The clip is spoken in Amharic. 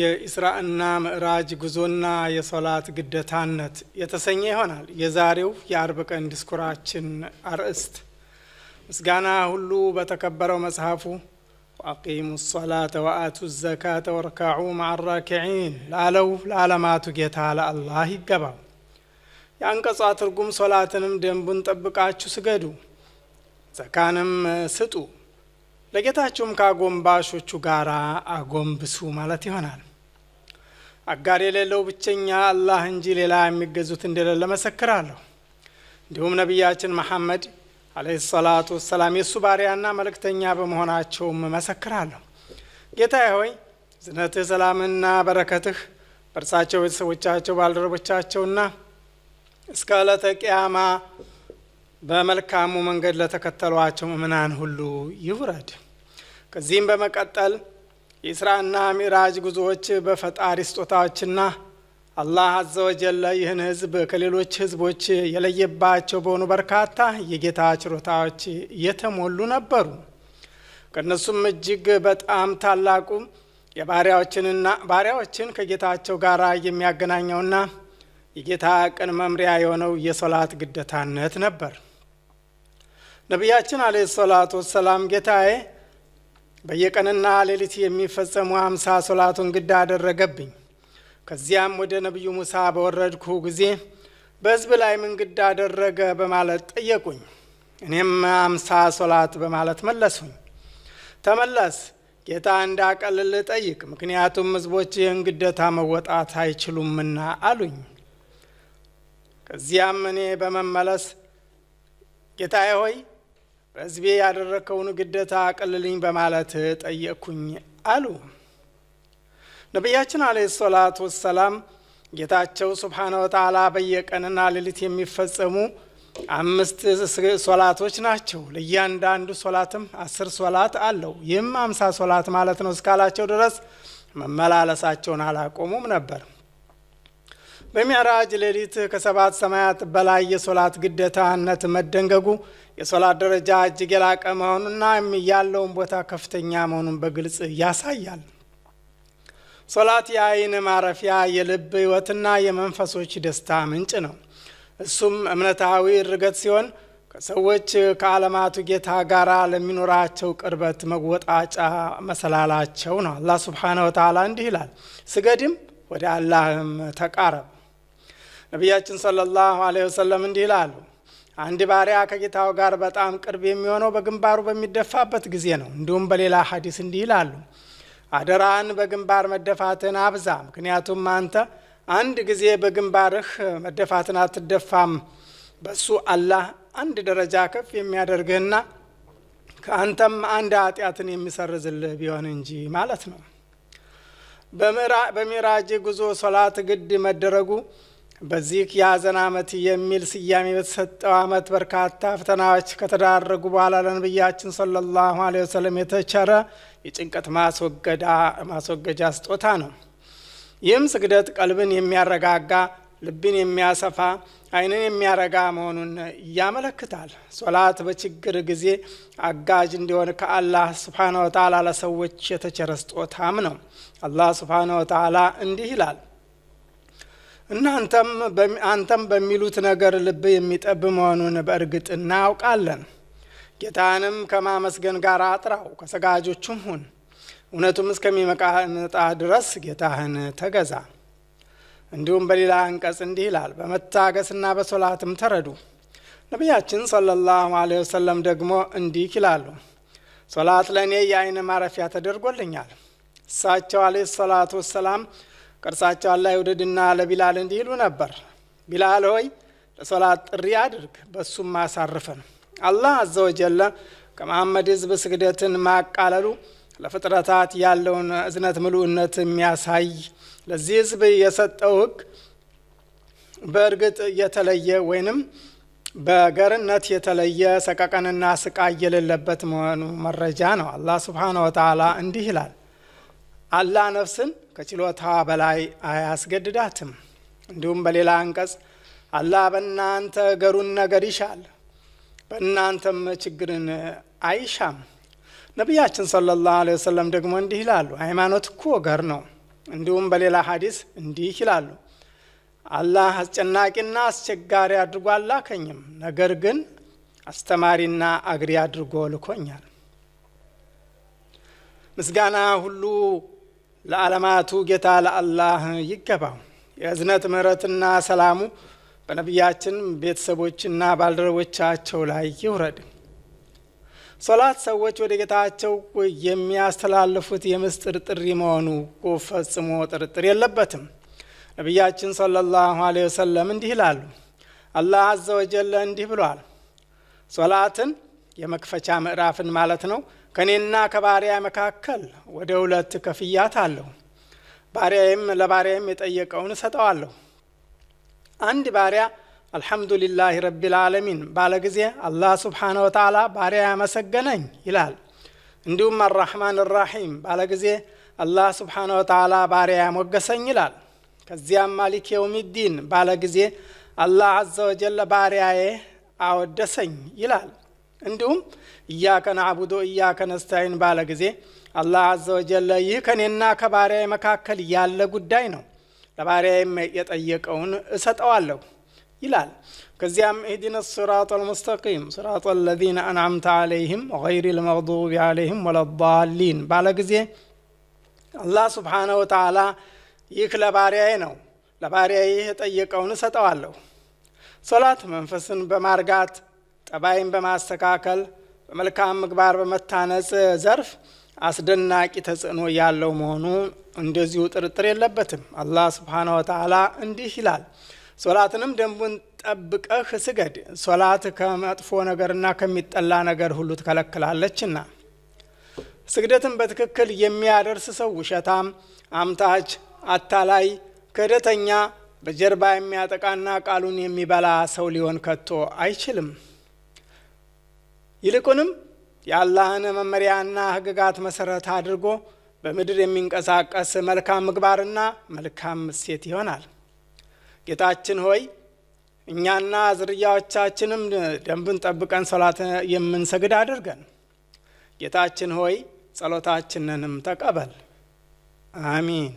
የኢስራእና ምዕራጅ ጉዞና የሶላት ግደታነት የተሰኘ ይሆናል የዛሬው የአርብ ቀን ዲስኩራችን አርእስት። ምስጋና ሁሉ በተከበረው መጽሐፉ አቂሙ ሶላተ ወአቱ ዘካተ ወርካዑ ማዕራኪዒን ላለው ለዓለማቱ ጌታ ለአላህ ይገባው። የአንቀጿ ትርጉም ሶላትንም ደንቡን ጠብቃችሁ ስገዱ፣ ዘካንም ስጡ ለጌታችሁም ከአጎንባሾቹ ጋር አጎንብሱ ማለት ይሆናል። አጋር የሌለው ብቸኛ አላህ እንጂ ሌላ የሚገዙት እንደሌለ መሰክራለሁ። እንዲሁም ነቢያችን መሐመድ አለህ ሰላቱ ወሰላም የእሱ ባሪያና መልእክተኛ በመሆናቸውም መሰክራለሁ። ጌታ ሆይ ዝነትህ ሰላምና በረከትህ በእርሳቸው ቤተሰቦቻቸው፣ ባልደረቦቻቸውና እስከ ዕለተ ቅያማ በመልካሙ መንገድ ለተከተሏቸው ምእምናን ሁሉ ይውረድ። ከዚህም በመቀጠል የኢስራና ሚራጅ ጉዞዎች በፈጣሪ ስጦታዎችና አላህ አዘወጀለ ይህን ህዝብ ከሌሎች ህዝቦች የለየባቸው በሆኑ በርካታ የጌታ ችሮታዎች የተሞሉ ነበሩ። ከእነሱም እጅግ በጣም ታላቁ የባሪያዎችንና ባሪያዎችን ከጌታቸው ጋር የሚያገናኘውና የጌታ ቅን መምሪያ የሆነው የሶላት ግዴታነት ነበር። ነቢያችን አለ ሰላቱ ወሰላም ጌታዬ በየቀንና ሌሊት የሚፈጸሙ አምሳ ሶላቱን ግድ አደረገብኝ። ከዚያም ወደ ነቢዩ ሙሳ በወረድኩ ጊዜ በሕዝብ ላይ ምን ግድ አደረገ በማለት ጠየቁኝ። እኔም አምሳ ሶላት በማለት መለሱኝ። ተመለስ ጌታ እንዳቀልል ጠይቅ፣ ምክንያቱም ሕዝቦች ይህን ግዴታ መወጣት አይችሉምና አሉኝ። ከዚያም እኔ በመመለስ ጌታዬ ሆይ በሕዝቤ ያደረከውን ግደታ አቅልልኝ በማለት ጠየቅኩኝ አሉ። ነቢያችን አለይሂ ሰላቱ ወሰላም ጌታቸው ሱብሓነ ወተዓላ በየቀንና ሌሊት የሚፈጸሙ አምስት ሶላቶች ናቸው። ለእያንዳንዱ ሶላትም አስር ሶላት አለው። ይህም አምሳ ሶላት ማለት ነው እስካላቸው ድረስ መመላለሳቸውን አላቆሙም ነበር። በሚዕራጅ ሌሊት ከሰባት ሰማያት በላይ የሶላት ግደታነት መደንገጉ የሶላት ደረጃ እጅግ የላቀ መሆኑና ያለውን ቦታ ከፍተኛ መሆኑን በግልጽ ያሳያል። ሶላት የአይን ማረፊያ፣ የልብ ህይወትና የመንፈሶች ደስታ ምንጭ ነው። እሱም እምነታዊ እርገት ሲሆን ከሰዎች ከዓለማቱ ጌታ ጋር ለሚኖራቸው ቅርበት መወጣጫ መሰላላቸው ነው። አላህ ስብሓነ ወተዓላ እንዲህ ይላል፣ ስገድም ወደ አላህም ተቃረብ። ነቢያችን ሰለላሁ ዐለይሂ ወሰለም እንዲህ ይላሉ አንድ ባሪያ ከጌታው ጋር በጣም ቅርብ የሚሆነው በግንባሩ በሚደፋበት ጊዜ ነው። እንዲሁም በሌላ ሀዲስ እንዲህ ይላሉ፣ አደራን በግንባር መደፋትን አብዛ፣ ምክንያቱም አንተ አንድ ጊዜ በግንባርህ መደፋትን አትደፋም። በሱ አላህ አንድ ደረጃ ከፍ የሚያደርግህና ከአንተም አንድ ኃጢአትን የሚሰርዝልህ ቢሆን እንጂ ማለት ነው። በሚራጅ ጉዞ ሶላት ግድ መደረጉ በዚህ የሐዘን ዓመት የሚል ስያሜ በተሰጠው ዓመት በርካታ ፈተናዎች ከተዳረጉ በኋላ ለነቢያችን ሰለላሁ ዐለይሂ ወሰለም የተቸረ የጭንቀት ማስወገጃ ስጦታ ነው። ይህም ስግደት ቀልብን የሚያረጋጋ ልብን የሚያሰፋ አይንን የሚያረጋ መሆኑን ያመለክታል። ሶላት በችግር ጊዜ አጋዥ እንዲሆን ከአላህ ስብሓነ ወተዓላ ለሰዎች የተቸረ ስጦታም ነው። አላህ ስብሓነ ወተዓላ እንዲህ ይላል እናንተም አንተም በሚሉት ነገር ልብ የሚጠብ መሆኑን በእርግጥ እናውቃለን። ጌታንም ከማመስገን ጋር አጥራው፣ ከሰጋጆቹም ሁን። እውነቱም እስከሚመጣ ድረስ ጌታህን ተገዛ። እንዲሁም በሌላ አንቀጽ እንዲህ ይላል፣ በመታገስና በሶላትም ተረዱ። ነቢያችን ሰለላሁ ዐለይሂ ወሰለም ደግሞ እንዲህ ይላሉ፣ ሶላት ለእኔ የአይን ማረፊያ ተደርጎልኛል። እሳቸው ዐለይሂ ሰላቱ ወሰላም ቅርሳቸው አላህ ይውደድና ለቢላል እንዲህ ይሉ ነበር፣ ቢላል ሆይ ለሶላት ጥሪ አድርግ፣ በሱም አሳርፈን። አላህ አዘወጀለ ከመሐመድ ህዝብ ስግደትን ማቃለሉ ለፍጥረታት ያለውን እዝነት ምሉእነት የሚያሳይ ለዚህ ህዝብ የሰጠው ህግ በእርግጥ የተለየ ወይንም በገርነት የተለየ ሰቀቀንና ስቃይ የሌለበት መሆኑ መረጃ ነው። አላህ ስብሓነ ወተዓላ እንዲህ ይላል አላ ነፍስን ከችሎታ በላይ አያስገድዳትም። እንዲሁም በሌላ አንቀጽ አላ በእናንተ ገሩን ነገር ይሻል፣ በእናንተም ችግርን አይሻም። ነቢያችን ሰለላሁ ዐለይሂ ወሰለም ደግሞ እንዲህ ይላሉ፣ ሃይማኖት እኮ ገር ነው። እንዲሁም በሌላ ሀዲስ እንዲህ ይላሉ፣ አላህ አስጨናቂና አስቸጋሪ አድርጎ አላከኝም፣ ነገር ግን አስተማሪና አግሪ አድርጎ ልኮኛል። ምስጋና ሁሉ ለዓለማቱ ጌታ ለአላህ ይገባው። የእዝነት ምሕረትና ሰላሙ በነቢያችን ቤተሰቦችና ባልደረቦቻቸው ላይ ይውረድ። ሶላት ሰዎች ወደ ጌታቸው የሚያስተላልፉት የምስጢር ጥሪ መሆኑ ፈጽሞ ጥርጥር የለበትም። ነቢያችን ሰለላሁ ዐለይሂ ወሰለም እንዲህ ይላሉ። አላህ አዘ እንዲህ ብሏል። ሶላትን የመክፈቻ ምዕራፍን ማለት ነው ከእኔና ከባሪያ መካከል ወደ ሁለት ከፍያት አለሁ። ባሪያዬም ለባሪያዬም የጠየቀውን እሰጠዋለሁ። አንድ ባሪያ አልሐምዱሊላህ ረቢልዓለሚን ባለ ጊዜ አላህ ስብሓነ ወተዓላ ባሪያ ያመሰገነኝ ይላል። እንዲሁም አራህማን ራሒም ባለ ጊዜ አላህ ስብሓነ ወተዓላ ባሪያ ያሞገሰኝ ይላል። ከዚያም ማሊክ የውሚዲን ባለ ጊዜ አላህ አዘ ወጀለ ባሪያዬ አወደሰኝ ይላል። እንዲሁም እያከ ነዕቡድ እያከ ነስተዒን ባለ ጊዜ አላህ አዘ ወጀለ ይህ ከእኔና ከባሪያዬ መካከል ያለ ጉዳይ ነው ለባሪያዬም የጠየቀውን እሰጠዋለሁ ይላል ከዚያም ኢህዲነ ስራጥ አልሙስተቂም ስራጥ አለዚነ አንዓምተ አለይህም ገይር ልመግዱብ አለይህም ወለዳሊን ባለ ጊዜ አላህ ስብሓነ ወተዓላ ይህ ለባሪያዬ ነው ለባሪያዬ ይህ የጠየቀውን እሰጠዋለሁ ሶላት መንፈስን በማርጋት ጠባይን በማስተካከል በመልካም ምግባር በመታነጽ ዘርፍ አስደናቂ ተጽዕኖ ያለው መሆኑ እንደዚሁ ጥርጥር የለበትም። አላህ ስብሓነ ወተዓላ እንዲህ ይላል፣ ሶላትንም ደንቡን ጠብቀህ ስገድ፣ ሶላት ከመጥፎ ነገርና ከሚጠላ ነገር ሁሉ ትከለክላለችና። ስግደትን በትክክል የሚያደርስ ሰው ውሸታም፣ አምታች፣ አታላይ፣ ክህደተኛ፣ በጀርባ የሚያጠቃና ቃሉን የሚበላ ሰው ሊሆን ከቶ አይችልም። ይልቁንም የአላህን መመሪያና ህግጋት መሰረት አድርጎ በምድር የሚንቀሳቀስ መልካም ምግባርና መልካም እሴት ይሆናል። ጌታችን ሆይ እኛና ዝርያዎቻችንም ደንብን ጠብቀን ሶላት የምንሰግድ አድርገን። ጌታችን ሆይ ጸሎታችንንም ተቀበል። አሚን።